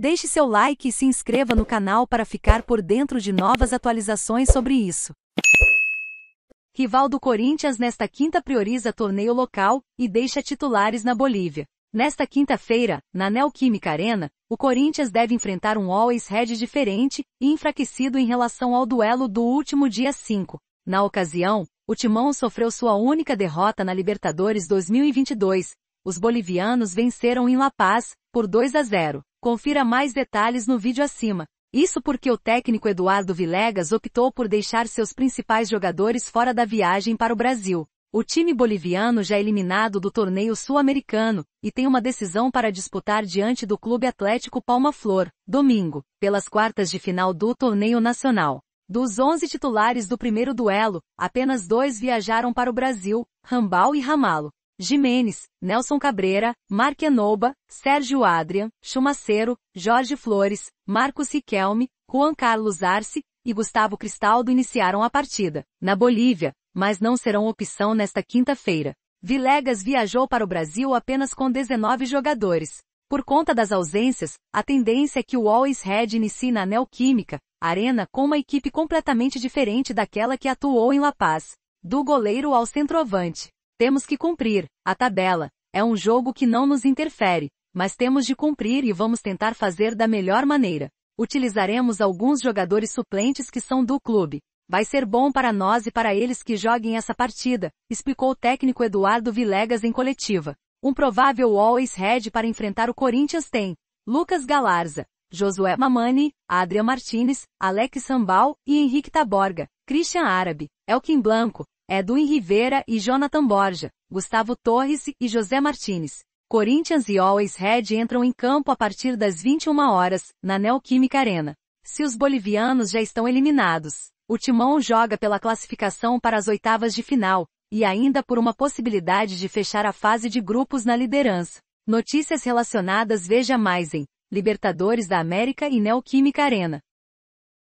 Deixe seu like e se inscreva no canal para ficar por dentro de novas atualizações sobre isso. Rival do Corinthians nesta quinta prioriza torneio local e deixa titulares na Bolívia. Nesta quinta-feira, na Neoquímica Arena, o Corinthians deve enfrentar um Always Red diferente e enfraquecido em relação ao duelo do último dia 5. Na ocasião, o Timão sofreu sua única derrota na Libertadores 2022. Os bolivianos venceram em La Paz, por 2 a 0. Confira mais detalhes no vídeo acima. Isso porque o técnico Eduardo Villegas optou por deixar seus principais jogadores fora da viagem para o Brasil. O time boliviano já é eliminado do torneio sul-americano e tem uma decisão para disputar diante do Clube Atlético Palma Flor, domingo, pelas quartas de final do torneio nacional. Dos 11 titulares do primeiro duelo, apenas dois viajaram para o Brasil, Rambal e Ramalo. Jimenez, Nelson Cabreira, Mark Enoba, Sérgio Adrian, Chumacero, Jorge Flores, Marcos Riquelme, Juan Carlos Arce e Gustavo Cristaldo iniciaram a partida, na Bolívia, mas não serão opção nesta quinta-feira. Vilegas viajou para o Brasil apenas com 19 jogadores. Por conta das ausências, a tendência é que o Always Red inicie na Neoquímica, Arena com uma equipe completamente diferente daquela que atuou em La Paz, do goleiro ao centroavante. Temos que cumprir a tabela. É um jogo que não nos interfere, mas temos de cumprir e vamos tentar fazer da melhor maneira. Utilizaremos alguns jogadores suplentes que são do clube. Vai ser bom para nós e para eles que joguem essa partida, explicou o técnico Eduardo Vilegas em coletiva. Um provável always head para enfrentar o Corinthians tem Lucas Galarza, Josué Mamani, Adrian Martinez, Alex Sambal e Henrique Taborga, Christian Árabe, Elkin é Blanco, Edwin é Rivera e Jonathan Borja, Gustavo Torres e José Martinez. Corinthians e Always Red entram em campo a partir das 21 horas, na Neoquímica Arena. Se os bolivianos já estão eliminados, o Timão joga pela classificação para as oitavas de final, e ainda por uma possibilidade de fechar a fase de grupos na liderança. Notícias relacionadas veja mais em Libertadores da América e Neoquímica Arena.